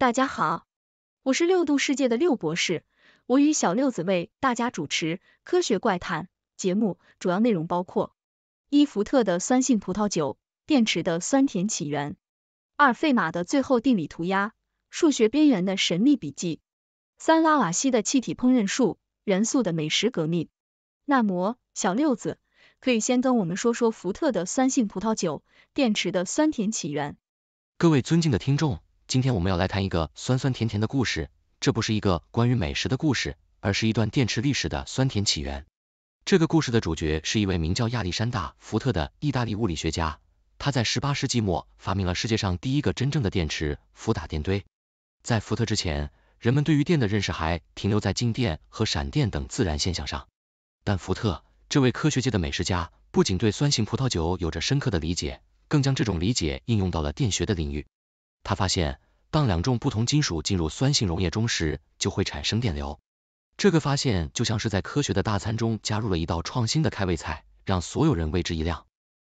大家好，我是六度世界的六博士，我与小六子为大家主持《科学怪谈》节目，主要内容包括：一、伏特的酸性葡萄酒，电池的酸甜起源；二、费马的最后定理涂鸦，数学边缘的神秘笔记；三、拉瓦锡的气体烹饪术，元素的美食革命。那么，小六子可以先跟我们说说伏特的酸性葡萄酒，电池的酸甜起源。各位尊敬的听众。今天我们要来谈一个酸酸甜甜的故事。这不是一个关于美食的故事，而是一段电池历史的酸甜起源。这个故事的主角是一位名叫亚历山大·福特的意大利物理学家。他在十八世纪末发明了世界上第一个真正的电池——伏打电堆。在福特之前，人们对于电的认识还停留在静电和闪电等自然现象上。但福特这位科学界的美食家，不仅对酸性葡萄酒有着深刻的理解，更将这种理解应用到了电学的领域。他发现，当两种不同金属进入酸性溶液中时，就会产生电流。这个发现就像是在科学的大餐中加入了一道创新的开胃菜，让所有人为之一亮。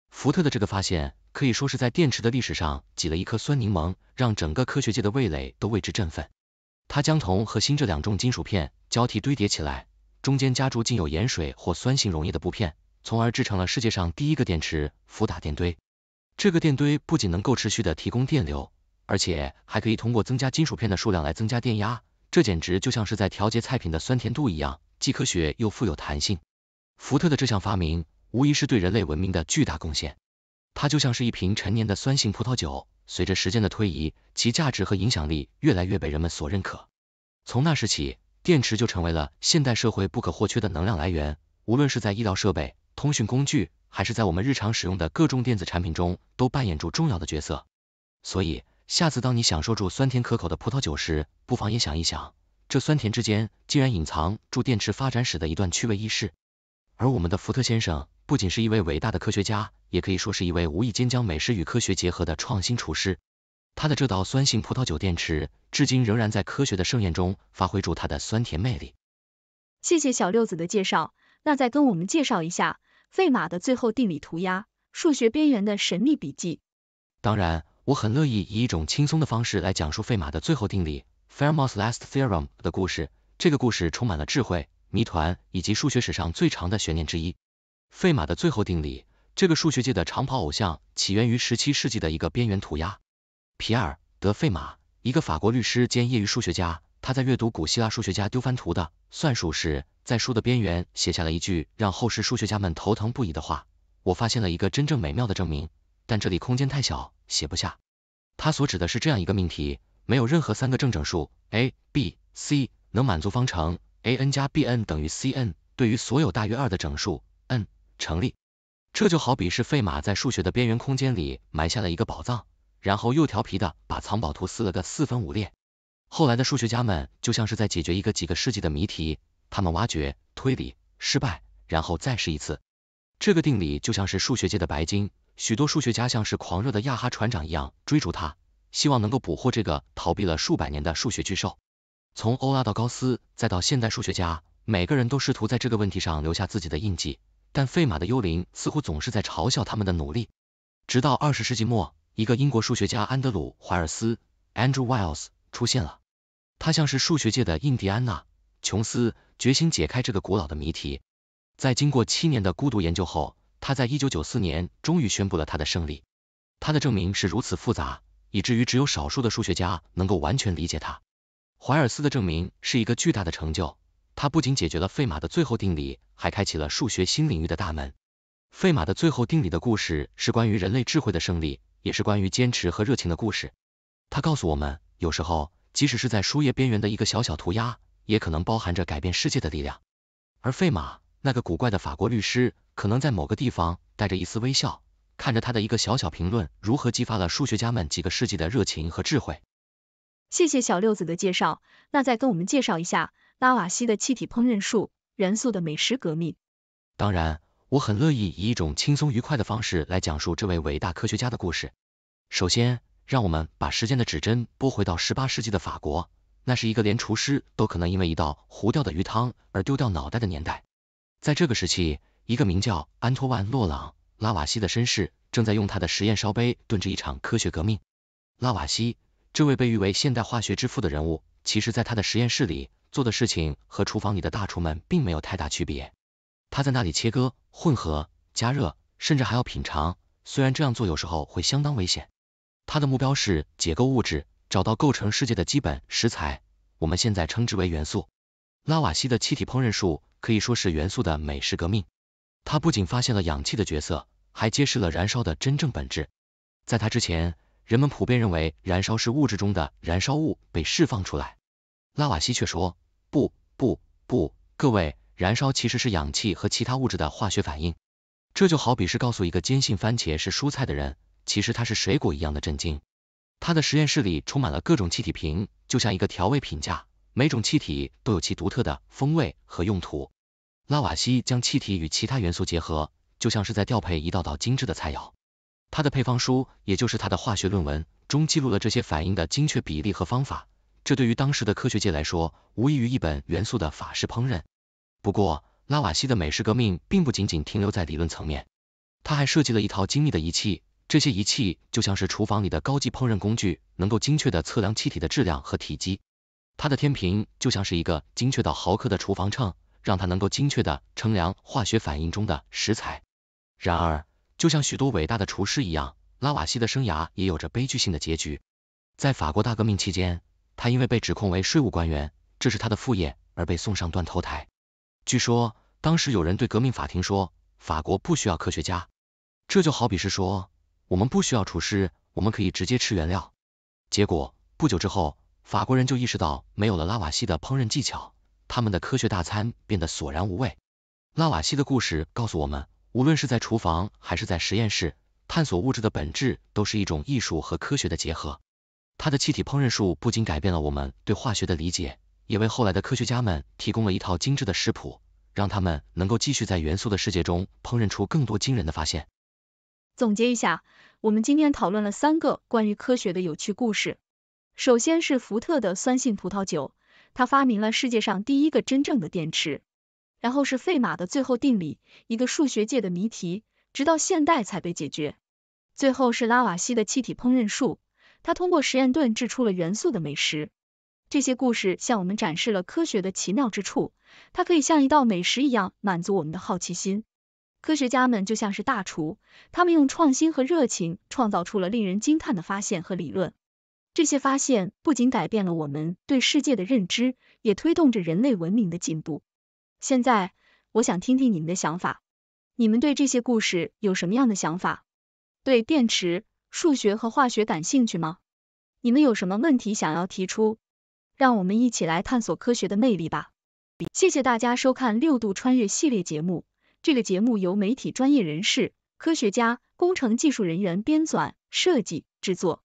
福特的这个发现可以说是在电池的历史上挤了一颗酸柠檬，让整个科学界的味蕾都为之振奋。他将铜和锌这两种金属片交替堆叠起来，中间夹住浸有盐水或酸性溶液的布片，从而制成了世界上第一个电池——福打电堆。这个电堆不仅能够持续的提供电流。而且还可以通过增加金属片的数量来增加电压，这简直就像是在调节菜品的酸甜度一样，既科学又富有弹性。福特的这项发明无疑是对人类文明的巨大贡献，它就像是一瓶陈年的酸性葡萄酒，随着时间的推移，其价值和影响力越来越被人们所认可。从那时起，电池就成为了现代社会不可或缺的能量来源，无论是在医疗设备、通讯工具，还是在我们日常使用的各种电子产品中，都扮演着重要的角色。所以。下次当你享受住酸甜可口的葡萄酒时，不妨也想一想，这酸甜之间竟然隐藏住电池发展史的一段趣味轶事。而我们的福特先生不仅是一位伟大的科学家，也可以说是一位无意间将美食与科学结合的创新厨师。他的这道酸性葡萄酒电池，至今仍然在科学的盛宴中发挥住它的酸甜魅力。谢谢小六子的介绍，那再跟我们介绍一下费马的最后定理涂鸦，数学边缘的神秘笔记。当然。我很乐意以一种轻松的方式来讲述费马的最后定理 （Fermat's Last Theorem） 的故事。这个故事充满了智慧、谜团以及数学史上最长的悬念之一。费马的最后定理，这个数学界的长跑偶像，起源于十七世纪的一个边缘涂鸦。皮尔·德·费马，一个法国律师兼业余数学家，他在阅读古希腊数学家丢番图的《算术》时，在书的边缘写下了一句让后世数学家们头疼不已的话：“我发现了一个真正美妙的证明，但这里空间太小。”写不下，他所指的是这样一个命题：没有任何三个正整数 a、b、c 能满足方程 a n 加 b n 等于 c n 对于所有大于二的整数 n 成立。这就好比是费马在数学的边缘空间里埋下了一个宝藏，然后又调皮的把藏宝图撕了个四分五裂。后来的数学家们就像是在解决一个几个世纪的谜题，他们挖掘、推理、失败，然后再试一次。这个定理就像是数学界的白金。许多数学家像是狂热的亚哈船长一样追逐他，希望能够捕获这个逃避了数百年的数学巨兽。从欧拉到高斯，再到现代数学家，每个人都试图在这个问题上留下自己的印记，但费马的幽灵似乎总是在嘲笑他们的努力。直到二十世纪末，一个英国数学家安德鲁怀尔斯 （Andrew Wiles） 出现了，他像是数学界的印第安纳琼斯，决心解开这个古老的谜题。在经过七年的孤独研究后，他在一九九四年终于宣布了他的胜利。他的证明是如此复杂，以至于只有少数的数学家能够完全理解他。怀尔斯的证明是一个巨大的成就，他不仅解决了费马的最后定理，还开启了数学新领域的大门。费马的最后定理的故事是关于人类智慧的胜利，也是关于坚持和热情的故事。他告诉我们，有时候即使是在书页边缘的一个小小涂鸦，也可能包含着改变世界的力量。而费马那个古怪的法国律师。可能在某个地方带着一丝微笑，看着他的一个小小评论如何激发了数学家们几个世纪的热情和智慧。谢谢小六子的介绍，那再跟我们介绍一下拉瓦锡的气体烹饪术、元素的美食革命。当然，我很乐意以一种轻松愉快的方式来讲述这位伟大科学家的故事。首先，让我们把时间的指针拨回到十八世纪的法国，那是一个连厨师都可能因为一道糊掉的鱼汤而丢掉脑袋的年代。在这个时期，一个名叫安托万·洛朗·拉瓦锡的绅士，正在用他的实验烧杯炖制一场科学革命。拉瓦锡，这位被誉为现代化学之父的人物，其实在他的实验室里做的事情和厨房里的大厨们并没有太大区别。他在那里切割、混合、加热，甚至还要品尝，虽然这样做有时候会相当危险。他的目标是解构物质，找到构成世界的基本食材，我们现在称之为元素。拉瓦锡的气体烹饪术可以说是元素的美食革命。他不仅发现了氧气的角色，还揭示了燃烧的真正本质。在他之前，人们普遍认为燃烧是物质中的燃烧物被释放出来。拉瓦锡却说，不不不，各位，燃烧其实是氧气和其他物质的化学反应。这就好比是告诉一个坚信番茄是蔬菜的人，其实它是水果一样的震惊。他的实验室里充满了各种气体瓶，就像一个调味品架，每种气体都有其独特的风味和用途。拉瓦锡将气体与其他元素结合，就像是在调配一道道精致的菜肴。他的配方书，也就是他的化学论文中，记录了这些反应的精确比例和方法。这对于当时的科学界来说，无异于一本元素的法式烹饪。不过，拉瓦锡的美式革命并不仅仅停留在理论层面，他还设计了一套精密的仪器，这些仪器就像是厨房里的高级烹饪工具，能够精确的测量气体的质量和体积。他的天平就像是一个精确到毫克的厨房秤。让他能够精确的称量化学反应中的食材。然而，就像许多伟大的厨师一样，拉瓦锡的生涯也有着悲剧性的结局。在法国大革命期间，他因为被指控为税务官员（这是他的副业）而被送上断头台。据说，当时有人对革命法庭说：“法国不需要科学家。”这就好比是说：“我们不需要厨师，我们可以直接吃原料。”结果，不久之后，法国人就意识到没有了拉瓦锡的烹饪技巧。他们的科学大餐变得索然无味。拉瓦锡的故事告诉我们，无论是在厨房还是在实验室，探索物质的本质都是一种艺术和科学的结合。他的气体烹饪术不仅改变了我们对化学的理解，也为后来的科学家们提供了一套精致的食谱，让他们能够继续在元素的世界中烹饪出更多惊人的发现。总结一下，我们今天讨论了三个关于科学的有趣故事。首先是福特的酸性葡萄酒。他发明了世界上第一个真正的电池，然后是费马的最后定理，一个数学界的谜题，直到现代才被解决。最后是拉瓦锡的气体烹饪术，他通过实验炖制出了元素的美食。这些故事向我们展示了科学的奇妙之处，它可以像一道美食一样满足我们的好奇心。科学家们就像是大厨，他们用创新和热情创造出了令人惊叹的发现和理论。这些发现不仅改变了我们对世界的认知，也推动着人类文明的进步。现在，我想听听你们的想法，你们对这些故事有什么样的想法？对电池、数学和化学感兴趣吗？你们有什么问题想要提出？让我们一起来探索科学的魅力吧！谢谢大家收看《六度穿越》系列节目。这个节目由媒体专业人士、科学家、工程技术人员编纂、设计、制作。